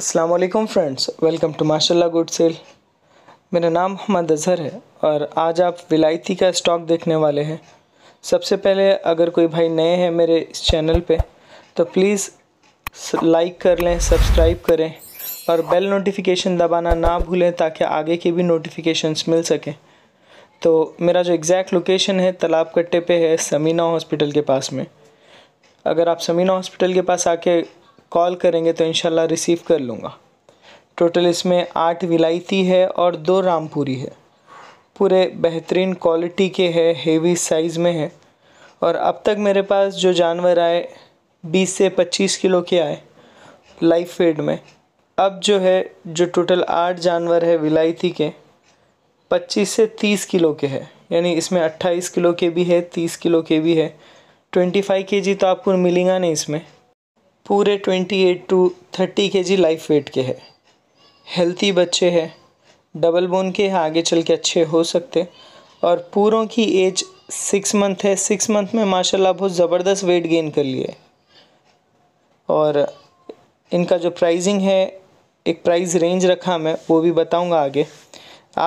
Aslam friends welcome to माशाल्लाह good sale मेरा नाम मोहम्मद अजहर है और आज आप विलायती का स्टॉक देखने वाले हैं सबसे पहले अगर कोई भाई नए हैं मेरे इस चैनल पे तो प्लीज़ लाइक कर लें सब्सक्राइब करें और बेल नोटिफिकेशन दबाना ना भूलें ताकि आगे की भी नोटिफिकेशंस मिल सकें तो मेरा जो एग्जैक्ट लोकेशन है तालाब कट्टे पर है समीना हॉस्पिटल के पास में अगर आप समीना हॉस्पिटल के पास आके कॉल करेंगे तो इन रिसीव कर लूँगा टोटल इसमें आठ विलायती है और दो रामपुरी है पूरे बेहतरीन क्वालिटी के है हेवी साइज़ में है और अब तक मेरे पास जो जानवर आए 20 से 25 किलो के आए लाइफ फेड में अब जो है जो टोटल आठ जानवर है विलायती के 25 से 30 किलो के है यानी इसमें 28 किलो के भी है 30 किलो के भी है 25 केजी तो आपको मिलेगा नहीं इसमें पूरे 28 टू 30 के जी लाइफ वेट के है हेल्थी बच्चे हैं डबल बोन के आगे चल के अच्छे हो सकते और पूरों की एज सिक्स मंथ है सिक्स मंथ में माशाल्लाह बहुत ज़बरदस्त वेट गेन कर लिए और इनका जो प्राइजिंग है एक प्राइस रेंज रखा मैं वो भी बताऊंगा आगे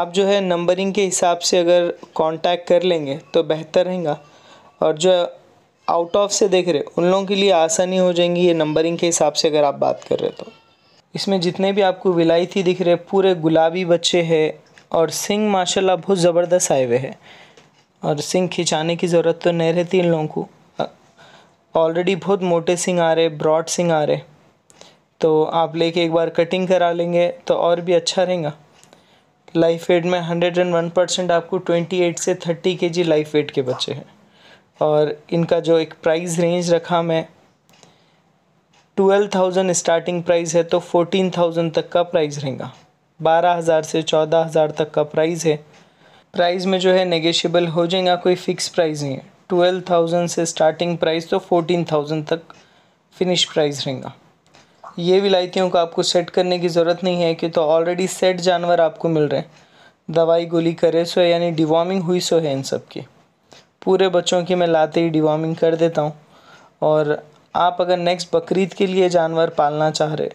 आप जो है नंबरिंग के हिसाब से अगर कांटेक्ट कर लेंगे तो बेहतर रहेगा और जो आउट ऑफ से देख रहे हो उन लोगों के लिए आसानी हो जाएंगी ये नंबरिंग के हिसाब से अगर आप बात कर रहे हो तो इसमें जितने भी आपको विलायती दिख रहे पूरे गुलाबी बच्चे हैं और सिंह माशाल्लाह बहुत ज़बरदस्त आए हुए हैं और सिंह खिंचाने की ज़रूरत तो नहीं रहती इन लोगों को ऑलरेडी बहुत मोटे सिंग आ रहे ब्रॉड सिंग आ रहे तो आप लेके एक बार कटिंग करा लेंगे तो और भी अच्छा रहेगा लाइफ वेट में हंड्रेड एंड वन परसेंट आपको ट्वेंटी एट से thirty K G life wait के बच्चे हैं और इनका जो एक प्राइस रेंज रखा मैं ट्वेल्व थाउजेंड स्टार्टिंग प्राइस है तो फोर्टीन थाउजेंड तक का प्राइस रहेगा बारह हज़ार से चौदह हज़ार तक का प्राइस है प्राइस में जो है नेगेशियबल हो जाएगा कोई फ़िक्स प्राइस नहीं है ट्वेल्व थाउजेंड से स्टार्टिंग प्राइस तो फोर्टीन थाउजेंड तक फिनिश प्राइस रहेगा ये विलायतियों को आपको सेट करने की ज़रूरत नहीं है कि तो ऑलरेडी सेट जानवर आपको मिल रहे हैं दवाई गोली करे सो यानी डिवॉर्मिंग हुई सो है इन सब की पूरे बच्चों की मैं लाते ही डिवॉर्मिंग कर देता हूँ और आप अगर नेक्स्ट बकरीद के लिए जानवर पालना चाह रहे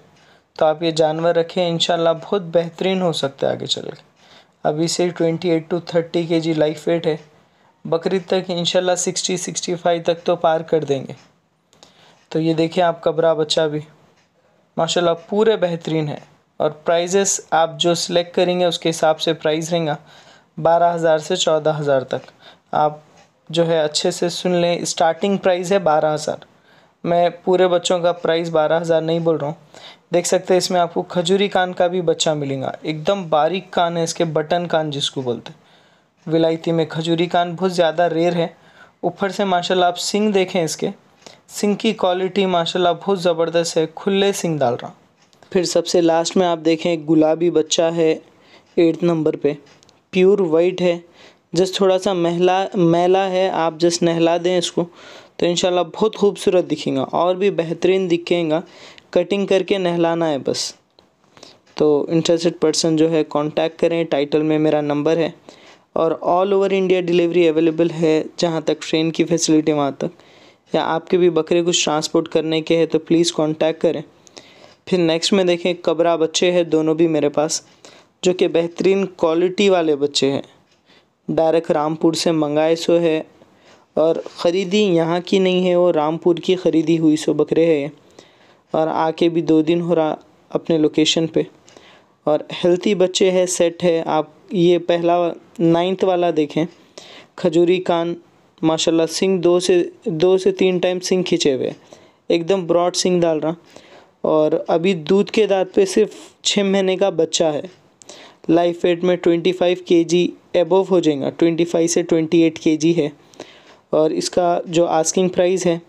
तो आप ये जानवर रखें इन बहुत बेहतरीन हो सकते है आगे चल के अभी से twenty eight to thirty K G life wait है बकरीद तक इन सिक्सटी सिक्सटी फाइव तक तो पार कर देंगे तो ये देखें आप कबरा बच्चा भी माशाल्लाह पूरे बेहतरीन है और प्राइजेस आप जो सिलेक्ट करेंगे उसके हिसाब से प्राइस रहेंगे बारह हज़ार से चौदह हज़ार तक आप जो है अच्छे से सुन लें स्टार्टिंग प्राइस है बारह हज़ार मैं पूरे बच्चों का प्राइस बारह हज़ार नहीं बोल रहा हूँ देख सकते हैं इसमें आपको खजूरी कान का भी बच्चा मिलेगा एकदम बारीक कान है इसके बटन कान जिसको बोलते हैं विलायती में खजूरी कान बहुत ज़्यादा रेयर है ऊपर से माशा आप सिंग देखें इसके सिंग की क्वालिटी माशा बहुत ज़बरदस्त है खुले सिंग डाल रहा फिर सबसे लास्ट में आप देखें गुलाबी बच्चा है एट नंबर पर प्योर वाइट है जस्ट थोड़ा सा महला मैला है आप जस्ट नहला दें इसको तो इन बहुत खूबसूरत दिखेगा और भी बेहतरीन दिखेगा कटिंग करके नहलाना है बस तो इंटरेस्टेड पर्सन जो है कांटेक्ट करें टाइटल में मेरा नंबर है और all over India delivery available है जहाँ तक ट्रेन की फैसिलिटी वहाँ तक या आपके भी बकरे कुछ ट्रांसपोर्ट करने के हैं तो प्लीज़ कांटेक्ट करें फिर नेक्स्ट में देखें कबरा बच्चे हैं दोनों भी मेरे पास जो कि बेहतरीन क्वालिटी वाले बच्चे हैं डायरेक्ट रामपुर से मंगाए सो है और ख़रीदी यहाँ की नहीं है वो रामपुर की ख़रीदी हुई सो बकरे है और आके भी दो दिन हो रहा अपने लोकेशन पे और हेल्थी बच्चे है सेट है आप ये पहला नाइन्थ वाला देखें खजूरी कान माशाल्लाह सिंग दो से दो से तीन टाइम सिंग खींचे हुए एकदम ब्रॉड सिंग डाल रहा और अभी दूध के दांत पे सिर्फ छः महीने का बच्चा है लाइफ वेट में twenty five K G above हो जाएगा ट्वेंटी फाइव से ट्वेंटी एट के जी है और इसका जो आस्किंग प्राइस है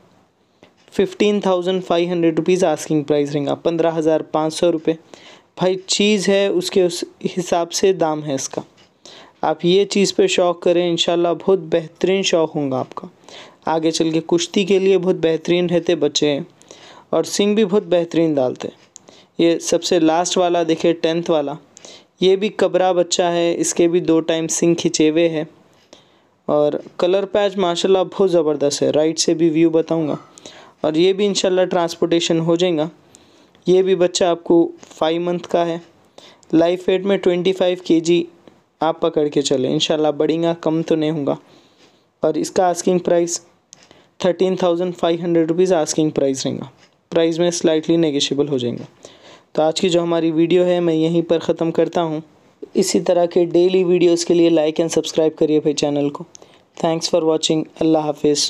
fifteen thousand five hundred rupees asking price रहेगा पंद्रह हज़ार पाँच सौ रुपये भाई चीज़ है उसके उस हिसाब से दाम है इसका आप ये चीज़ पे शौक़ करें इन बहुत बेहतरीन शौक़ होगा आपका आगे चल के कुश्ती के लिए बहुत बेहतरीन रहते बच्चे हैं और सिंह भी बहुत बेहतरीन डालते ये सबसे लास्ट वाला देखे टेंथ वाला ये भी कबरा बच्चा है इसके भी दो टाइम सिंह खिंचे हुए हैं और कलर पैच माशाल्लाह बहुत ज़बरदस्त है राइट से भी व्यू बताऊंगा और ये भी इंशाल्लाह ट्रांसपोर्टेशन हो जाएगा ये भी बच्चा आपको फाइव मंथ का है लाइफ वेट में ट्वेंटी फाइव के जी आप पकड़ के चले इन बढ़ेंगे कम तो नहीं होगा और इसका asking price thirteen thousand five hundred rupees asking price रहेगा प्राइस में स्लाइटली नेगेशियबल हो जाएगा तो आज की जो हमारी वीडियो है मैं यहीं पर ख़त्म करता हूँ इसी तरह के डेली वीडियोस के लिए लाइक एंड सब्सक्राइब करिए भाई चैनल को थैंक्स फॉर वॉचिंग अल्लाह हाफिज़